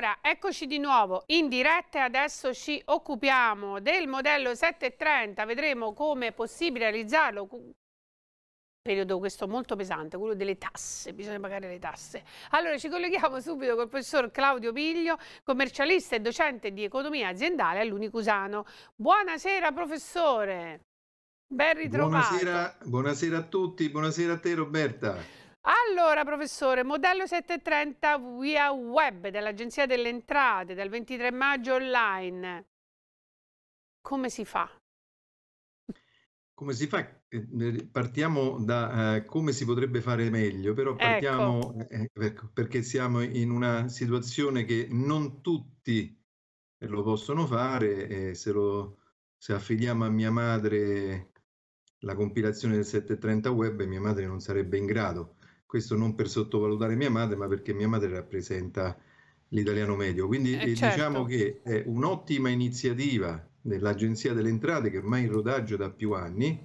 Allora, eccoci di nuovo in diretta e adesso ci occupiamo del modello 730, vedremo come è possibile realizzarlo, periodo questo molto pesante, quello delle tasse, bisogna pagare le tasse. Allora ci colleghiamo subito col professor Claudio Piglio, commercialista e docente di economia aziendale all'Unicusano. Buonasera professore, ben ritrovato. Buonasera, buonasera a tutti, buonasera a te Roberta. Allora, professore, modello 730 via web dell'Agenzia delle Entrate dal 23 maggio online. Come si fa? Come si fa? Eh, partiamo da eh, come si potrebbe fare meglio, però ecco. partiamo eh, eh, ecco. eh, perché siamo in una situazione che non tutti lo possono fare. Eh, se, lo, se affidiamo a mia madre la compilazione del 730 web, mia madre non sarebbe in grado questo non per sottovalutare mia madre, ma perché mia madre rappresenta l'italiano medio. Quindi eh, eh certo. diciamo che è un'ottima iniziativa dell'Agenzia delle Entrate che ormai è in rodaggio da più anni,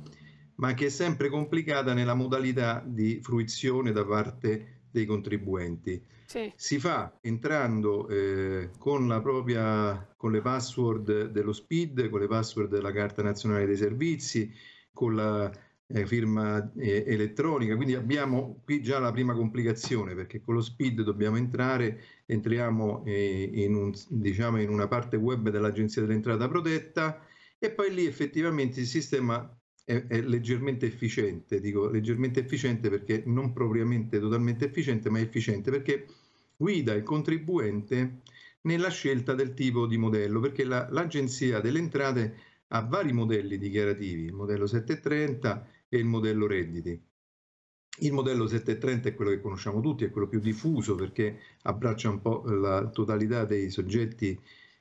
ma che è sempre complicata nella modalità di fruizione da parte dei contribuenti. Sì. Si fa entrando eh, con, la propria, con le password dello SPID, con le password della Carta Nazionale dei Servizi, con la eh, firma eh, elettronica, quindi abbiamo qui già la prima complicazione perché con lo SPID dobbiamo entrare, entriamo eh, in, un, diciamo, in una parte web dell'agenzia dell'entrata protetta e poi lì effettivamente il sistema è, è, leggermente efficiente, dico leggermente efficiente perché non propriamente totalmente efficiente, ma efficiente perché guida il contribuente nella scelta del tipo di modello, perché l'agenzia delle entrate ha vari modelli dichiarativi, il modello 730, e il modello redditi. Il modello 730 è quello che conosciamo tutti, è quello più diffuso perché abbraccia un po' la totalità dei soggetti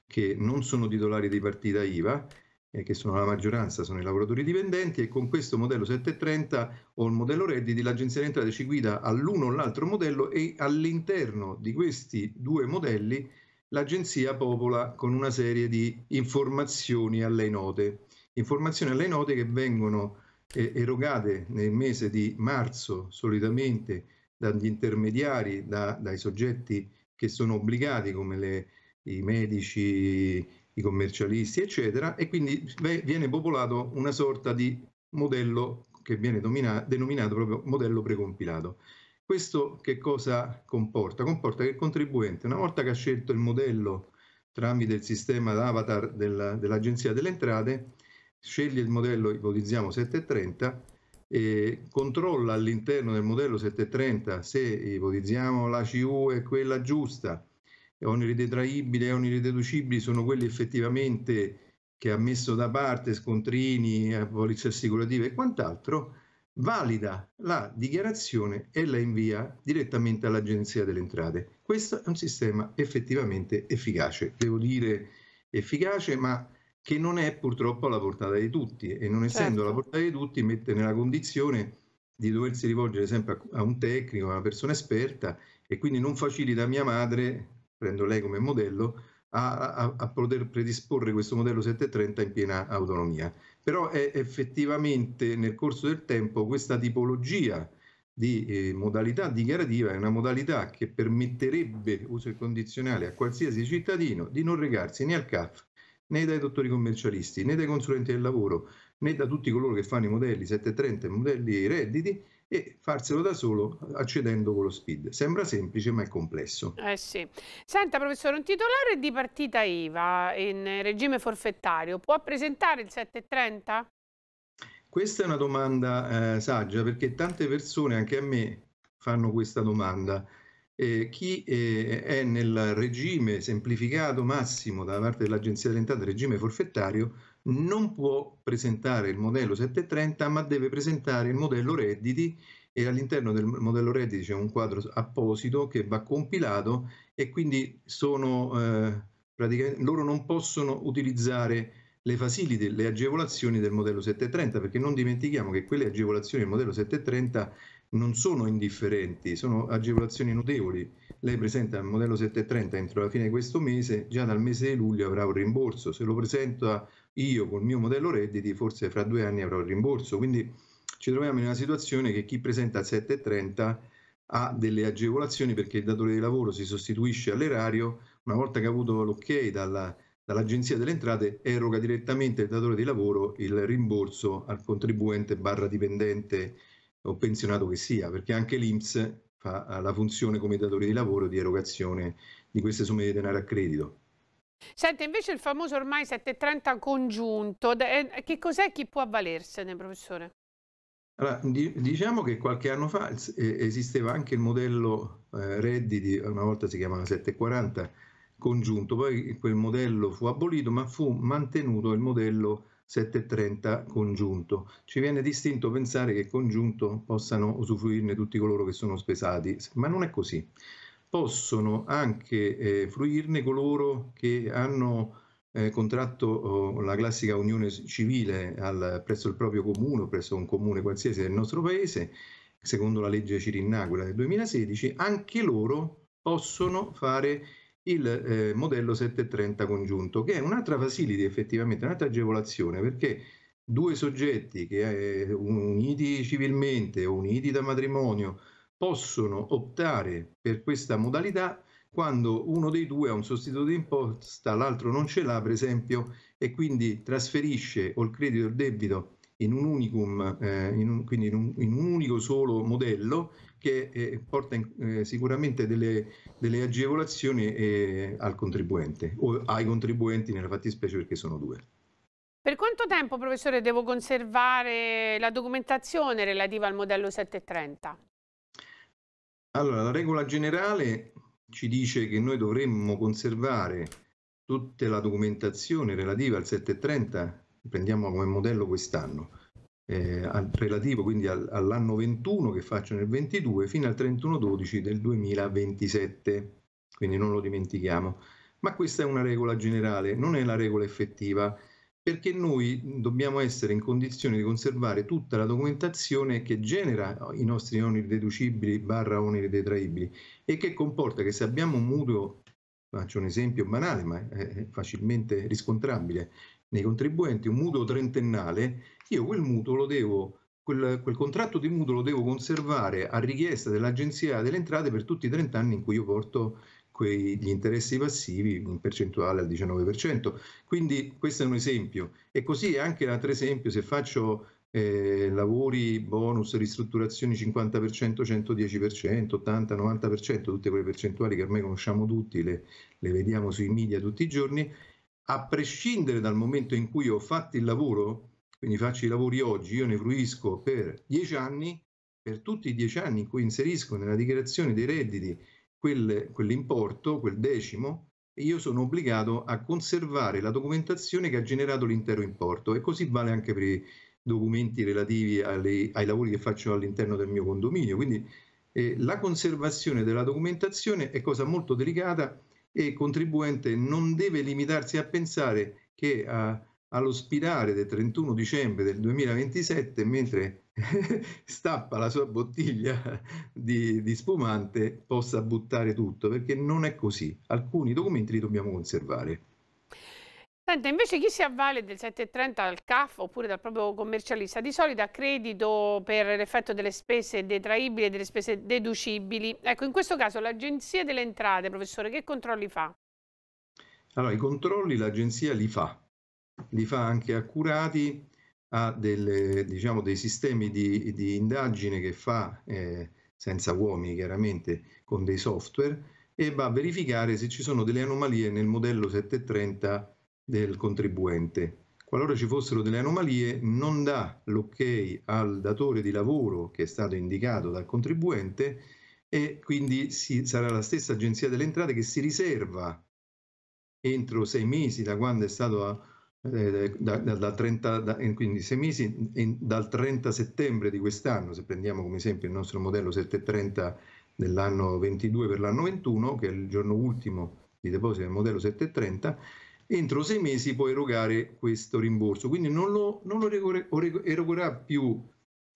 che non sono titolari di partita IVA, eh, che sono la maggioranza, sono i lavoratori dipendenti e con questo modello 730 o il modello redditi l'agenzia di entrate ci guida all'uno o all'altro modello e all'interno di questi due modelli l'agenzia popola con una serie di informazioni alle note, informazioni alle note che vengono eh, erogate nel mese di marzo solitamente dagli intermediari, da, dai soggetti che sono obbligati come le, i medici, i commercialisti, eccetera, e quindi viene popolato una sorta di modello che viene domina, denominato proprio modello precompilato. Questo che cosa comporta? Comporta che il contribuente, una volta che ha scelto il modello tramite il sistema d'avatar della, dell'Agenzia delle Entrate, sceglie il modello, ipotizziamo 730, eh, controlla all'interno del modello 730 se ipotizziamo la CU è quella giusta, oneri detraibili e oneri deducibili sono quelli effettivamente che ha messo da parte scontrini, polizze assicurative e quant'altro, valida la dichiarazione e la invia direttamente all'Agenzia delle Entrate. Questo è un sistema effettivamente efficace, devo dire efficace, ma che non è purtroppo alla portata di tutti e non essendo certo. alla portata di tutti mette nella condizione di doversi rivolgere sempre a un tecnico, a una persona esperta e quindi non facilita mia madre, prendo lei come modello, a, a, a poter predisporre questo modello 730 in piena autonomia. Però è effettivamente nel corso del tempo questa tipologia di eh, modalità dichiarativa è una modalità che permetterebbe, uso il condizionale, a qualsiasi cittadino di non recarsi né al CAF né dai dottori commercialisti, né dai consulenti del lavoro, né da tutti coloro che fanno i modelli 730 e modelli redditi e farselo da solo accedendo con lo speed. Sembra semplice ma è complesso. Eh sì. Senta professore, un titolare di partita IVA in regime forfettario può presentare il 730? Questa è una domanda eh, saggia perché tante persone, anche a me, fanno questa domanda eh, chi eh, è nel regime semplificato massimo da parte dell'Agenzia delle Entrate, regime forfettario, non può presentare il modello 730 ma deve presentare il modello redditi e all'interno del modello redditi c'è un quadro apposito che va compilato e quindi sono, eh, loro non possono utilizzare le facility, le agevolazioni del modello 730, perché non dimentichiamo che quelle agevolazioni del modello 730 non sono indifferenti, sono agevolazioni notevoli. Lei presenta il modello 730 entro la fine di questo mese, già dal mese di luglio avrà un rimborso. Se lo presento io col mio modello redditi, forse fra due anni avrò il rimborso. Quindi ci troviamo in una situazione che chi presenta il 730 ha delle agevolazioni perché il datore di lavoro si sostituisce all'erario, una volta che ha avuto l'ok dalla, dall'Agenzia delle Entrate eroga direttamente il datore di lavoro il rimborso al contribuente barra dipendente o pensionato che sia, perché anche l'Inps fa la funzione come datore di lavoro di erogazione di queste somme di denaro a credito. Senti, invece il famoso ormai 730 congiunto, eh, che cos'è chi può avvalersene, professore? Allora, diciamo che qualche anno fa esisteva anche il modello eh, redditi, una volta si chiamava 740 congiunto, poi quel modello fu abolito, ma fu mantenuto il modello 730 congiunto. Ci viene distinto pensare che congiunto possano usufruirne tutti coloro che sono spesati, ma non è così. Possono anche eh, fruirne coloro che hanno eh, contratto oh, la classica unione civile al, presso il proprio comune o presso un comune qualsiasi del nostro paese, secondo la legge Cirinnacola del 2016, anche loro possono fare il eh, modello 730 congiunto, che è un'altra facility effettivamente, un'altra agevolazione, perché due soggetti che eh, uniti civilmente o uniti da matrimonio possono optare per questa modalità quando uno dei due ha un sostituto di imposta, l'altro non ce l'ha, per esempio, e quindi trasferisce o il credito o il debito in un, unicum, eh, in un, quindi in un, in un unico solo modello, che eh, porta eh, sicuramente delle, delle agevolazioni eh, al contribuente o ai contribuenti nella fattispecie perché sono due. Per quanto tempo, professore, devo conservare la documentazione relativa al modello 730? Allora, la regola generale ci dice che noi dovremmo conservare tutta la documentazione relativa al 730, prendiamo come modello quest'anno, eh, al, relativo quindi al, all'anno 21 che faccio nel 22 fino al 31-12 del 2027, quindi non lo dimentichiamo. Ma questa è una regola generale, non è la regola effettiva, perché noi dobbiamo essere in condizione di conservare tutta la documentazione che genera i nostri oneri deducibili barra oneri detraibili e che comporta che se abbiamo un mutuo faccio un esempio banale ma facilmente riscontrabile, nei contribuenti un mutuo trentennale, io quel mutuo lo devo, quel, quel contratto di mutuo lo devo conservare a richiesta dell'Agenzia delle Entrate per tutti i 30 anni in cui io porto quei, gli interessi passivi in percentuale al 19%. Quindi questo è un esempio. E così anche l'altro esempio, se faccio eh, lavori, bonus, ristrutturazioni 50%, 110%, 80%, 90%, tutte quelle percentuali che ormai conosciamo tutti, le, le vediamo sui media tutti i giorni, a prescindere dal momento in cui ho fatto il lavoro, quindi faccio i lavori oggi, io ne fruisco per dieci anni, per tutti i dieci anni in cui inserisco nella dichiarazione dei redditi quel, quell'importo, quel decimo, io sono obbligato a conservare la documentazione che ha generato l'intero importo e così vale anche per i documenti relativi alle, ai lavori che faccio all'interno del mio condominio. Quindi eh, la conservazione della documentazione è cosa molto delicata e il contribuente non deve limitarsi a pensare che uh, allo spirare del 31 dicembre del 2027, mentre stappa la sua bottiglia di, di, spumante, possa buttare tutto, perché non è così. Alcuni documenti li dobbiamo conservare. Senta, invece chi si avvale del 7,30 al CAF oppure dal proprio commercialista di solito ha credito per l'effetto delle spese detraibili e delle spese deducibili. Ecco, in questo caso l'Agenzia delle Entrate, professore, che controlli fa? Allora, i controlli l'Agenzia li fa, li fa anche accurati, a delle, diciamo, dei sistemi di, di, indagine che fa eh, senza uomini chiaramente con dei software e va a verificare se ci sono delle anomalie nel modello 730 del contribuente. Qualora ci fossero delle anomalie, non dà l'ok al datore di lavoro che è stato indicato dal contribuente e quindi si, sarà la stessa agenzia delle entrate che si riserva entro sei mesi da quando è stato a, eh, da, da, da 30, da, eh, quindi sei mesi in, dal 30 settembre di quest'anno, se prendiamo come esempio il nostro modello 730 dell'anno 22 per l'anno 21, che è il giorno ultimo di deposito del modello 730, entro sei mesi può erogare questo rimborso, quindi non lo, non lo erogherà più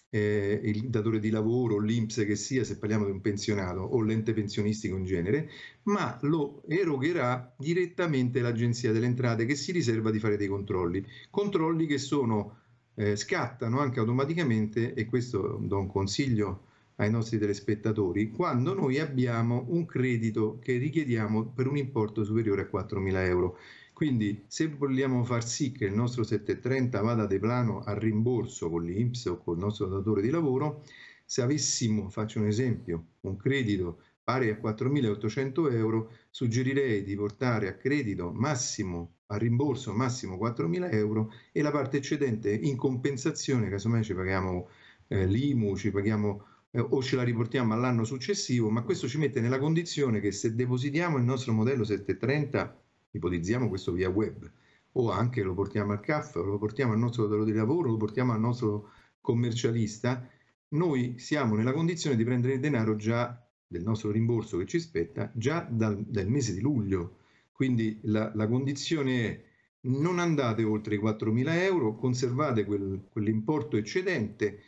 eh, il datore di lavoro, l'INPS che sia, se parliamo di un pensionato o l'ente pensionistico in genere, ma lo erogherà direttamente l'Agenzia delle Entrate che si riserva di fare dei controlli, controlli che sono, eh, scattano anche automaticamente, e questo do un consiglio ai nostri telespettatori, quando noi abbiamo un credito che richiediamo per un importo superiore a 4.000 euro. Quindi se vogliamo far sì che il nostro 730 vada de plano a rimborso con l'INPS o con il nostro datore di lavoro, se avessimo, faccio un esempio, un credito pari a 4.800 euro, suggerirei di portare a credito massimo, a rimborso massimo 4.000 euro e la parte eccedente in compensazione, casomai ci paghiamo eh, l'IMU, ci paghiamo eh, o ce la riportiamo all'anno successivo, ma questo ci mette nella condizione che se depositiamo il nostro modello 730 ipotizziamo questo via web, o anche lo portiamo al CAF, lo portiamo al nostro datore di lavoro, lo portiamo al nostro commercialista, noi siamo nella condizione di prendere il denaro già del nostro rimborso che ci spetta già dal, dal mese di luglio. Quindi la, la, condizione è non andate oltre i 4.000 euro, conservate quel, quell'importo eccedente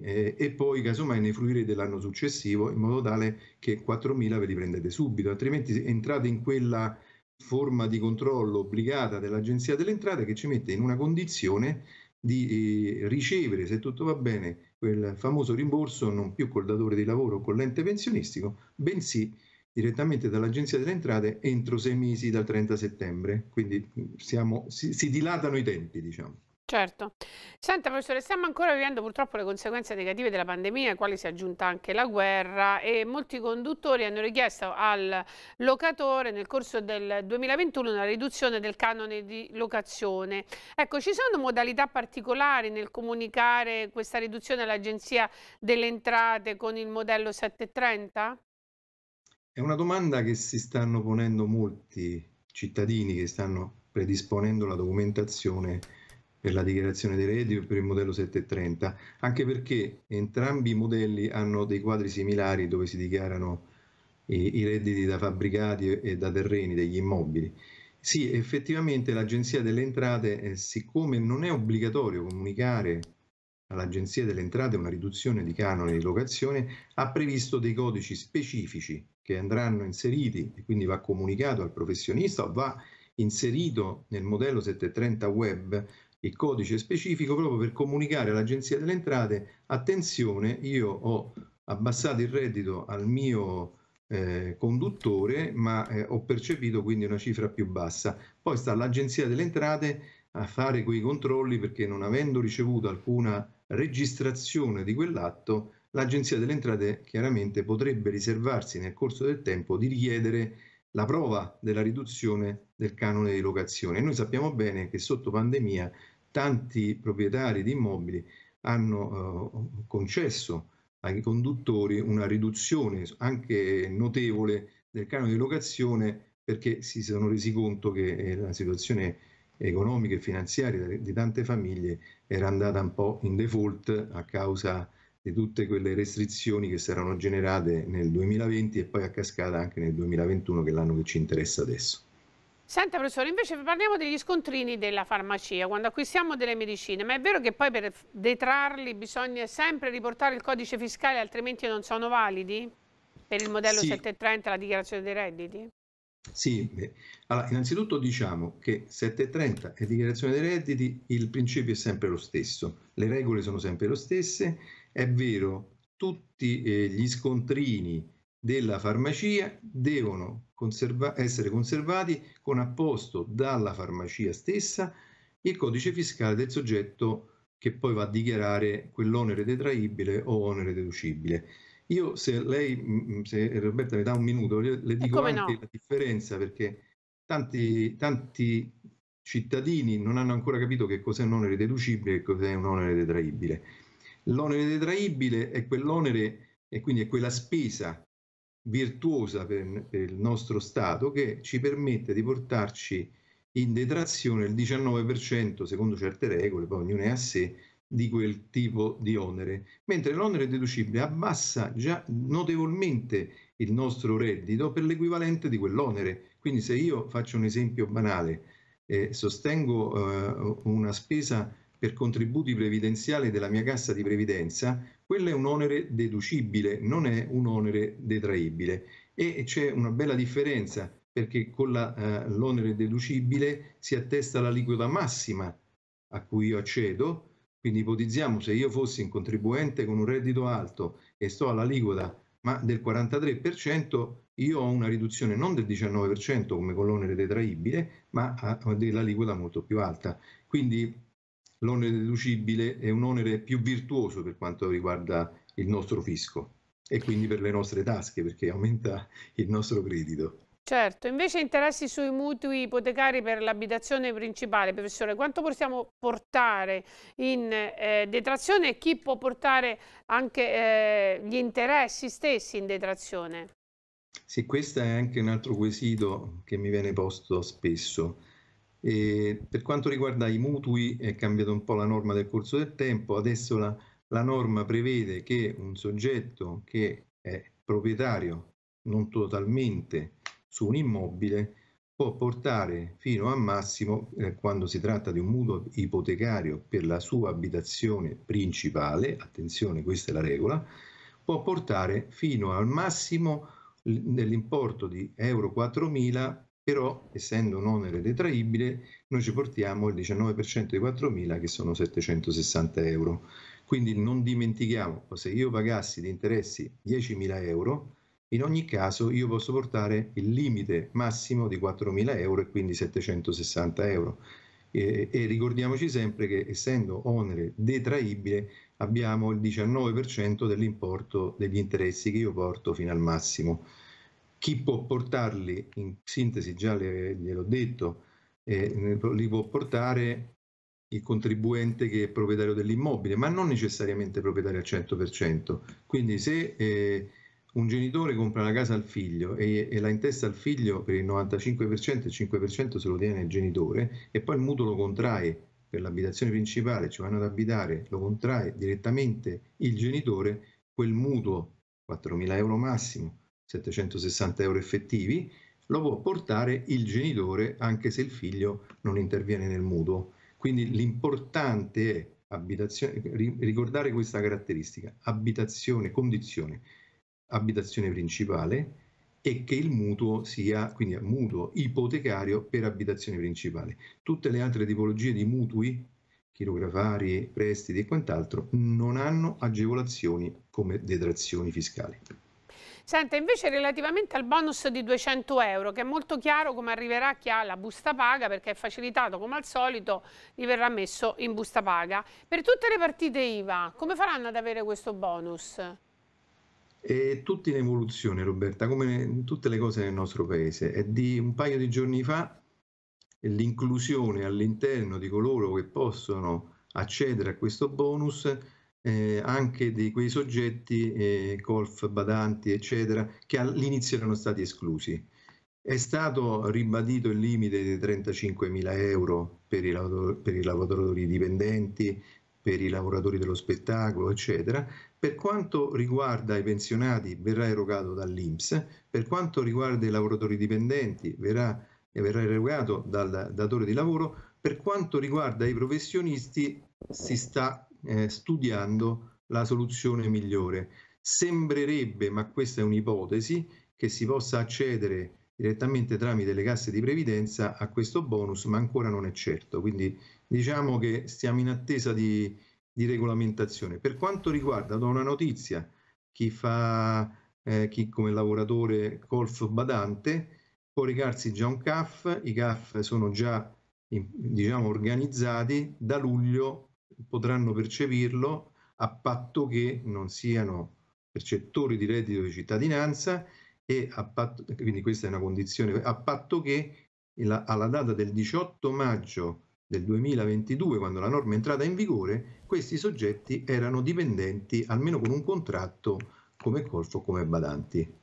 eh, e poi casomai ne fruirete l'anno successivo in modo tale che 4.000 ve li prendete subito, altrimenti entrate in quella forma di controllo obbligata dell'Agenzia delle Entrate che ci mette in una condizione di eh, ricevere, se tutto va bene, quel famoso rimborso non più col datore di lavoro o con l'ente pensionistico, bensì direttamente dall'Agenzia delle Entrate entro sei mesi dal 30 settembre. Quindi mm, siamo, si, si dilatano i tempi, diciamo. Certo. Senta, professore, stiamo ancora vivendo purtroppo le conseguenze negative della pandemia, alle quali si è aggiunta anche la guerra e molti conduttori hanno richiesto al locatore nel corso del 2021 una riduzione del canone di locazione. Ecco, ci sono modalità particolari nel comunicare questa riduzione all'Agenzia delle Entrate con il modello 730? È una domanda che si stanno ponendo molti cittadini che stanno predisponendo la documentazione per la dichiarazione dei redditi o per il modello 730, anche perché entrambi i modelli hanno dei quadri similari dove si dichiarano i, i redditi da fabbricati e da terreni, degli immobili. Sì, effettivamente l'Agenzia delle Entrate, eh, siccome non è obbligatorio comunicare all'Agenzia delle Entrate una riduzione di canone di locazione, ha previsto dei codici specifici che andranno inseriti e quindi va comunicato al professionista o va inserito nel modello 730 web il codice specifico proprio per comunicare all'Agenzia delle Entrate, attenzione, io ho abbassato il reddito al mio eh, conduttore, ma eh, ho percepito quindi una cifra più bassa. Poi sta l'Agenzia delle Entrate a fare quei controlli perché non avendo ricevuto alcuna registrazione di quell'atto, l'Agenzia delle Entrate chiaramente potrebbe riservarsi nel corso del tempo di richiedere la prova della riduzione del canone di locazione. Noi sappiamo bene che sotto pandemia tanti proprietari di immobili hanno eh, concesso ai conduttori una riduzione anche notevole del canone di locazione perché si sono resi conto che eh, la situazione economica e finanziaria di tante famiglie era andata un po' in default a causa di tutte quelle restrizioni che si erano generate nel 2020 e poi a cascata anche nel 2021 che è l'anno che ci interessa adesso. Senta professore, invece parliamo degli scontrini della farmacia, quando acquistiamo delle medicine, ma è vero che poi per detrarli bisogna sempre riportare il codice fiscale, altrimenti non sono validi? Per il modello sì. 730, la dichiarazione dei redditi? Sì, allora, innanzitutto diciamo che 730 e dichiarazione dei redditi, il principio è sempre lo stesso, le regole sono sempre le stesse, è vero, tutti eh, gli scontrini della farmacia devono conserva- essere conservati con apposto dalla farmacia stessa il codice fiscale del soggetto che poi va a dichiarare quell'onere detraibile o onere deducibile. Io se lei, mm, mm, se Roberta mi dà un minuto, le eh, dico anche no. la differenza perché tanti, tanti cittadini non hanno ancora capito che cos'è un onere deducibile e cos'è un onere detraibile. L'onere detraibile è quell'onere e quindi è quella spesa virtuosa per, per il nostro Stato che ci permette di portarci in detrazione il 19%, secondo certe regole, poi ognuno è a sé, di quel tipo di onere, mentre l'onere deducibile abbassa già notevolmente il nostro reddito per l'equivalente di quell'onere. Quindi se io faccio un esempio banale, eh, sostengo eh, una spesa per contributi previdenziali della mia cassa di previdenza, quello è un onere deducibile, non è un onere detraibile. E c'è una bella differenza perché con la, eh, l'onere deducibile si attesta l'aliquota massima a cui io accedo, quindi ipotizziamo se io fossi un contribuente con un reddito alto e sto all'aliquota ma del 43%, io ho una riduzione non del 19% come con l'onere detraibile, ma eh, dell'aliquota molto più alta. Quindi l'onere deducibile è un onere più virtuoso per quanto riguarda il nostro fisco e quindi per le nostre tasche perché aumenta il nostro credito. Certo, invece interessi sui mutui ipotecari per l'abitazione principale, professore, quanto possiamo portare in eh, detrazione e chi può portare anche eh, gli interessi stessi in detrazione? Sì, questo è anche un altro quesito che mi viene posto spesso. E per quanto riguarda i mutui è cambiata un po' la norma del corso del tempo, adesso la, la norma prevede che un soggetto che è proprietario non totalmente su un immobile può portare fino a massimo, eh, quando si tratta di un mutuo ipotecario per la sua abitazione principale, attenzione questa è la regola, può portare fino al massimo dell'importo di euro 4.000 però essendo un onere detraibile noi ci portiamo il 19% di 4.000 che sono 760 euro. Quindi non dimentichiamo, se io pagassi di interessi 10.000 euro, in ogni caso io posso portare il limite massimo di 4.000 euro e quindi 760 euro. E, e ricordiamoci sempre che essendo onere detraibile abbiamo il 19% dell'importo degli interessi che io porto fino al massimo. Chi può portarli, in sintesi già le, gliel'ho detto, eh, li può portare il contribuente che è proprietario dell'immobile, ma non necessariamente proprietario al 100%. Quindi se eh, un genitore compra la casa al figlio e, e, la intesta al figlio per il 95%, il 5% se lo tiene il genitore e poi il mutuo lo contrae per l'abitazione principale, ci cioè vanno ad abitare, lo contrae direttamente il genitore, quel mutuo, 4.000 euro massimo, 760 euro effettivi, lo può portare il genitore anche se il figlio non interviene nel mutuo. Quindi l'importante è ricordare questa caratteristica, abitazione, condizione, abitazione principale e che il mutuo sia quindi mutuo ipotecario per abitazione principale. Tutte le altre tipologie di mutui, chirografari, prestiti e quant'altro, non hanno agevolazioni come detrazioni fiscali. Senta, invece relativamente al bonus di 200 euro, che è molto chiaro come arriverà chi ha la busta paga, perché è facilitato come al solito, gli verrà messo in busta paga. Per tutte le partite IVA, come faranno ad avere questo bonus? È tutto in evoluzione, Roberta, come tutte le cose nel nostro paese. È di un paio di giorni fa l'inclusione all'interno di coloro che possono accedere a questo bonus eh, anche di quei soggetti, eh, colf, badanti, eccetera, che all'inizio erano stati esclusi. È stato ribadito il limite di 35.000 euro per i, per i lavoratori dipendenti, per i lavoratori dello spettacolo, eccetera. Per quanto riguarda i pensionati, verrà erogato dall'INPS, per quanto riguarda i lavoratori dipendenti, verrà, eh, verrà erogato dal datore di lavoro, per quanto riguarda i professionisti, si sta eh, studiando la soluzione migliore. Sembrerebbe, ma questa è un'ipotesi, che si possa accedere direttamente tramite le casse di previdenza a questo bonus, ma ancora non è certo. Quindi diciamo che stiamo in attesa di, di regolamentazione. Per quanto riguarda, do una notizia, chi fa eh, chi come lavoratore golf badante può recarsi già un CAF, i CAF sono già diciamo organizzati da luglio potranno percepirlo a patto che non siano percettori di reddito di cittadinanza e a patto, quindi questa è una condizione, a patto che alla data del 18 maggio del 2022, quando la norma è entrata in vigore, questi soggetti erano dipendenti almeno con un contratto come colfo o come badanti.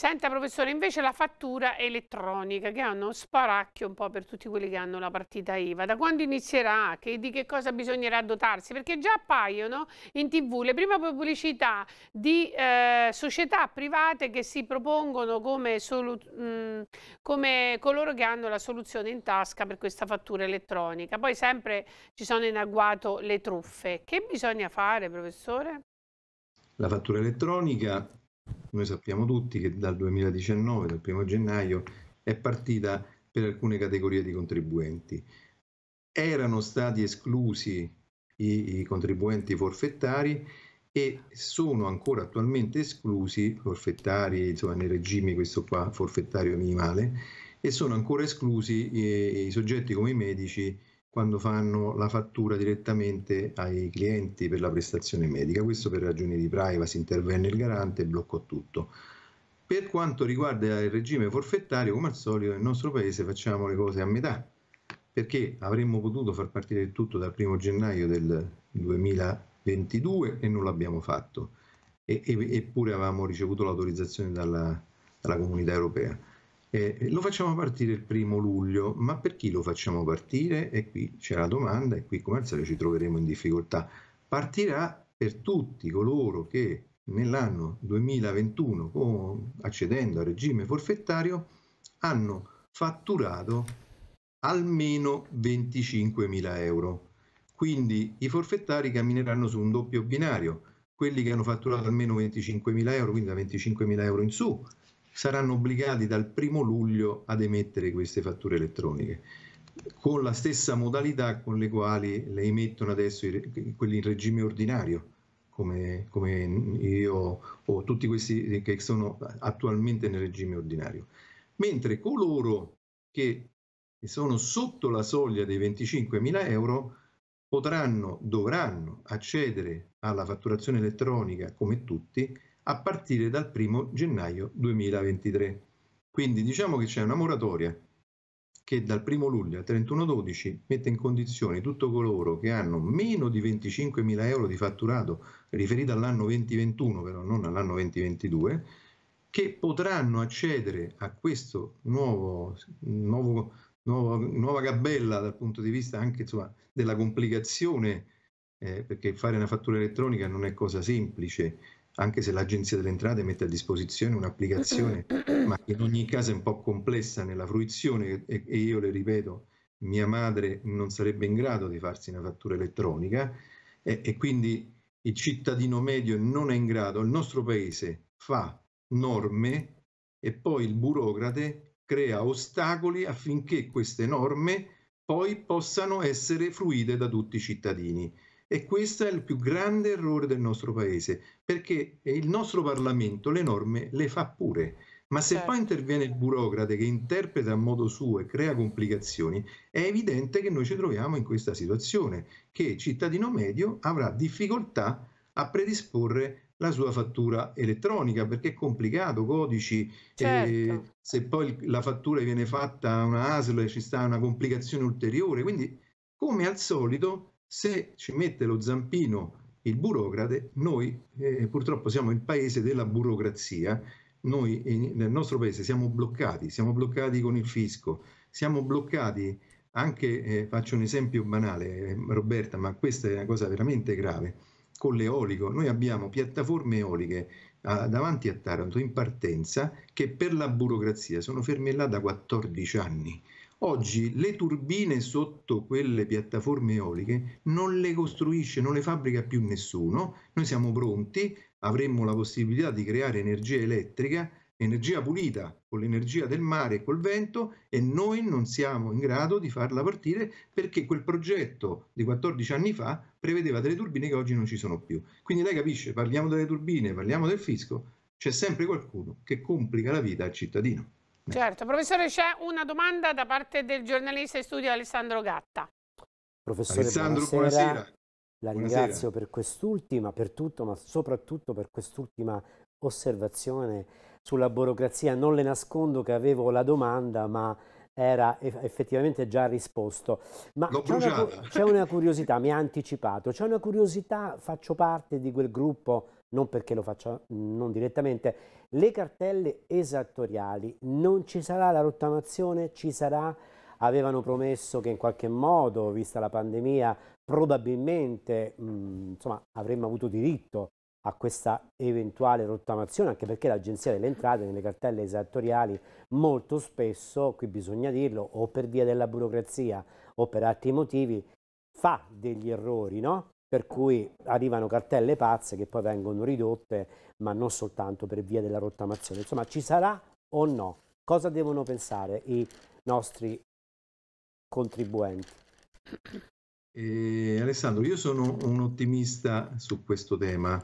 Senta professore, invece la fattura elettronica che è uno sparacchio un po' per tutti quelli che hanno la partita IVA, da quando inizierà? Che, di che cosa bisognerà dotarsi? Perché già appaiono in tv le prime pubblicità di eh, società private che si propongono come, mh, mm, come, coloro che hanno la soluzione in tasca per questa fattura elettronica. Poi sempre ci sono in agguato le truffe. Che bisogna fare professore? La fattura elettronica noi sappiamo tutti che dal 2019, dal 1 gennaio, è partita per alcune categorie di contribuenti. Erano stati esclusi i, i contribuenti forfettari e sono ancora attualmente esclusi forfettari, insomma nel regime questo qua forfettario minimale, e sono ancora esclusi i, i soggetti come i medici quando fanno la fattura direttamente ai clienti per la prestazione medica. Questo per ragioni di privacy intervenne il garante e bloccò tutto. Per quanto riguarda il regime forfettario, come al solito nel nostro paese facciamo le cose a metà, perché avremmo potuto far partire il tutto dal 1 gennaio del 2022 e non l'abbiamo fatto, e, e, eppure avevamo ricevuto l'autorizzazione dalla, dalla comunità europea. Eh, eh, lo facciamo partire il primo luglio, ma per chi lo facciamo partire? E qui c'è la domanda e qui come al solito ci troveremo in difficoltà. Partirà per tutti coloro che nell'anno 2021, accedendo al regime forfettario, hanno fatturato almeno 25.000 euro. Quindi i forfettari cammineranno su un doppio binario, quelli che hanno fatturato almeno 25.000 euro, quindi da 25.000 euro in su, saranno obbligati dal primo luglio ad emettere queste fatture elettroniche con la stessa modalità con le quali le emettono adesso i, quelli in regime ordinario, come, come io o tutti questi che sono attualmente nel regime ordinario. Mentre coloro che sono sotto la soglia dei 25.000 euro potranno, dovranno accedere alla fatturazione elettronica come tutti a partire dal 1 gennaio 2023. Quindi diciamo che c'è una moratoria che dal 1 luglio al 31-12 mette in condizione tutto coloro che hanno meno di 25.000 euro di fatturato riferito all'anno 2021, però non all'anno 2022, che potranno accedere a questa nuova gabella dal punto di vista anche insomma, della complicazione, eh, perché fare una fattura elettronica non è cosa semplice, anche se l'Agenzia delle Entrate mette a disposizione un'applicazione, ma che in ogni caso è un po' complessa nella fruizione e, e io le ripeto, mia madre non sarebbe in grado di farsi una fattura elettronica e, e quindi il cittadino medio non è in grado, il nostro paese fa norme e poi il burocrate crea ostacoli affinché queste norme poi possano essere fruite da tutti i cittadini. E questo è il più grande errore del nostro Paese, perché il nostro Parlamento le norme le fa pure. Ma se certo. poi interviene il burocrate che interpreta a modo suo e crea complicazioni, è evidente che noi ci troviamo in questa situazione, che il cittadino medio avrà difficoltà a predisporre la sua fattura elettronica perché è complicato, codici, certo. eh, se poi la fattura viene fatta a una ASL ci sta una complicazione ulteriore, quindi come al solito se ci mette lo zampino il burocrate, noi eh, purtroppo siamo il paese della burocrazia, noi in, eh, nel nostro paese siamo bloccati, siamo bloccati con il fisco, siamo bloccati anche, eh, faccio un esempio banale eh, Roberta, ma questa è una cosa veramente grave, con l'eolico, noi abbiamo piattaforme eoliche a, ah, davanti a Taranto in partenza che per la burocrazia sono ferme là da 14 anni. Oggi le turbine sotto quelle piattaforme eoliche non le costruisce, non le fabbrica più nessuno, noi siamo pronti, avremmo la possibilità di creare energia elettrica, energia pulita con l'energia del mare e col vento e noi non siamo in grado di farla partire perché quel progetto di 14 anni fa prevedeva delle turbine che oggi non ci sono più. Quindi lei capisce, parliamo delle turbine, parliamo del fisco, c'è sempre qualcuno che complica la vita al cittadino. Certo, professore c'è una domanda da parte del giornalista in studio Alessandro Gatta. Professore, Alessandro, buonasera. buonasera. La buonasera. ringrazio per quest'ultima, per tutto, ma soprattutto per quest'ultima osservazione sulla burocrazia. Non le nascondo che avevo la domanda, ma era effettivamente già risposto. Ma c'è una, c'è una, curiosità, mi ha anticipato, c'è una curiosità, faccio parte di quel gruppo, non perché lo faccia non direttamente, le cartelle esattoriali, non ci sarà la rottamazione, ci sarà, avevano promesso che in qualche modo, vista la pandemia, probabilmente mh, mm, insomma, avremmo avuto diritto a questa eventuale rottamazione, anche perché l'Agenzia delle Entrate nelle cartelle esattoriali molto spesso, qui bisogna dirlo, o per via della burocrazia o per altri motivi, fa degli errori, no? Per cui arrivano cartelle pazze che poi vengono ridotte, ma non soltanto per via della rottamazione. Insomma, ci sarà o no? Cosa devono pensare i nostri contribuenti? Eh, Alessandro, io sono un ottimista su questo tema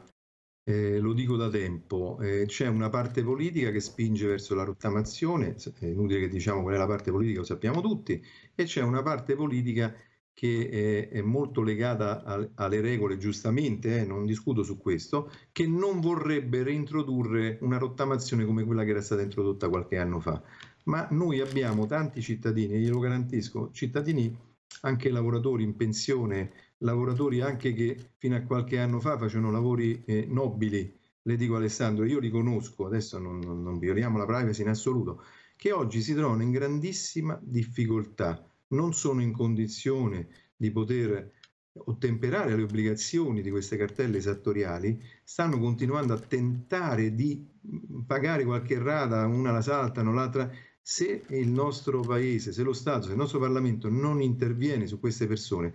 eh, lo dico da tempo, eh, c'è una parte politica che spinge verso la rottamazione, è inutile che diciamo qual è la parte politica, lo sappiamo tutti, e c'è una parte politica che è, è molto legata al, alle regole, giustamente, eh, non discuto su questo, che non vorrebbe reintrodurre una rottamazione come quella che era stata introdotta qualche anno fa. Ma noi abbiamo tanti cittadini, e glielo garantisco, cittadini anche lavoratori in pensione, lavoratori anche che fino a qualche anno fa facevano lavori eh, nobili, le dico Alessandro, io li conosco, adesso non, non, non violiamo la privacy in assoluto, che oggi si trovano in grandissima difficoltà, non sono in condizione di poter ottemperare le obbligazioni di queste cartelle esattoriali, stanno continuando a tentare di mm, pagare qualche errata, una la saltano, l'altra. Se il nostro Paese, se lo Stato, se il nostro Parlamento non interviene su queste persone,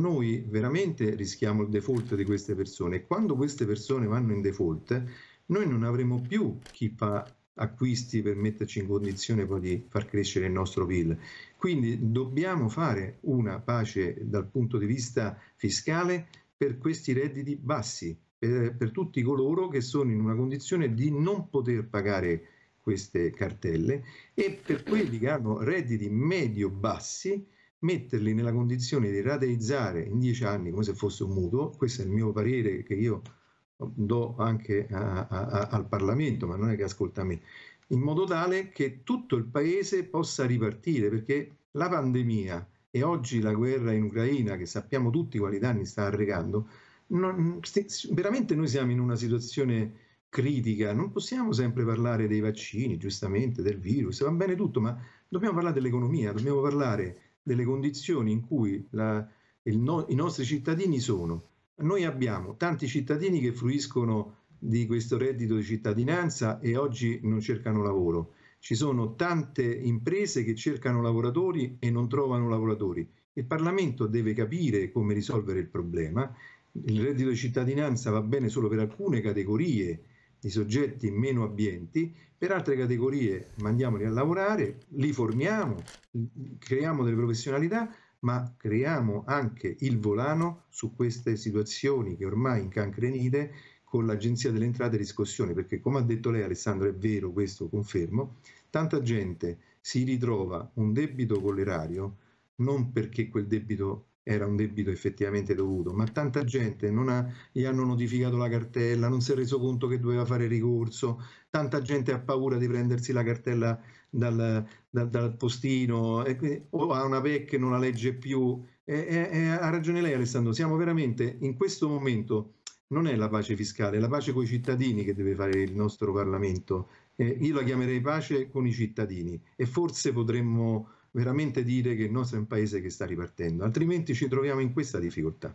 noi veramente rischiamo il default di queste persone quando queste persone vanno in default noi non avremo più chi fa acquisti per metterci in condizione poi di far crescere il nostro PIL. Quindi dobbiamo fare una pace dal punto di vista fiscale per questi redditi bassi, per, per tutti coloro che sono in una condizione di non poter pagare queste cartelle e per quelli che hanno redditi medio-bassi metterli nella condizione di rateizzare in dieci anni come se fosse un mutuo, questo è il mio parere che io do anche a, a, al Parlamento, ma non è che ascolta me, in modo tale che tutto il Paese possa ripartire, perché la pandemia e oggi la guerra in Ucraina, che sappiamo tutti quali danni sta arrecando, non, veramente noi siamo in una situazione critica, non possiamo sempre parlare dei vaccini, giustamente, del virus, va bene tutto, ma dobbiamo parlare dell'economia, dobbiamo parlare delle condizioni in cui la, no, i nostri cittadini sono. Noi abbiamo tanti cittadini che fruiscono di questo reddito di cittadinanza e oggi non cercano lavoro. Ci sono tante imprese che cercano lavoratori e non trovano lavoratori. Il Parlamento deve capire come risolvere il problema. Il reddito di cittadinanza va bene solo per alcune categorie i soggetti meno abbienti, per altre categorie mandiamoli a lavorare, li formiamo, creiamo delle professionalità, ma creiamo anche il volano su queste situazioni che ormai incancrenite con l'Agenzia delle Entrate e Riscossione, perché come ha detto lei Alessandro, è vero questo, confermo, tanta gente si ritrova un debito con l'erario non perché quel debito era un debito effettivamente dovuto, ma tanta gente non ha, gli hanno notificato la cartella, non si è reso conto che doveva fare ricorso, tanta gente ha paura di prendersi la cartella dal, dal, dal postino quindi, o ha una PEC che non la legge più. E, e, e, ha ragione lei Alessandro, siamo veramente in questo momento, non è la pace fiscale, è la pace con i cittadini che deve fare il nostro Parlamento. Eh, io la chiamerei pace con i cittadini e forse potremmo veramente dire che il nostro è un paese che sta ripartendo, altrimenti ci troviamo in questa difficoltà.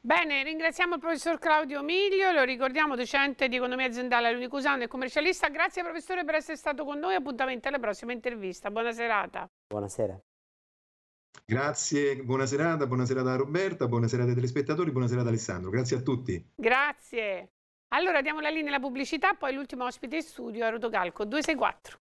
Bene, ringraziamo il professor Claudio Miglio, lo ricordiamo docente di economia aziendale all'Unicusano e commercialista. Grazie professore per essere stato con noi, appuntamento alla prossima intervista. Buona serata. Buonasera. Grazie, buona serata, buona serata a Roberta, buona serata ai telespettatori, buona serata Alessandro, grazie a tutti. Grazie. Allora diamo la linea alla pubblicità, poi l'ultimo ospite in studio a Rotocalco 264.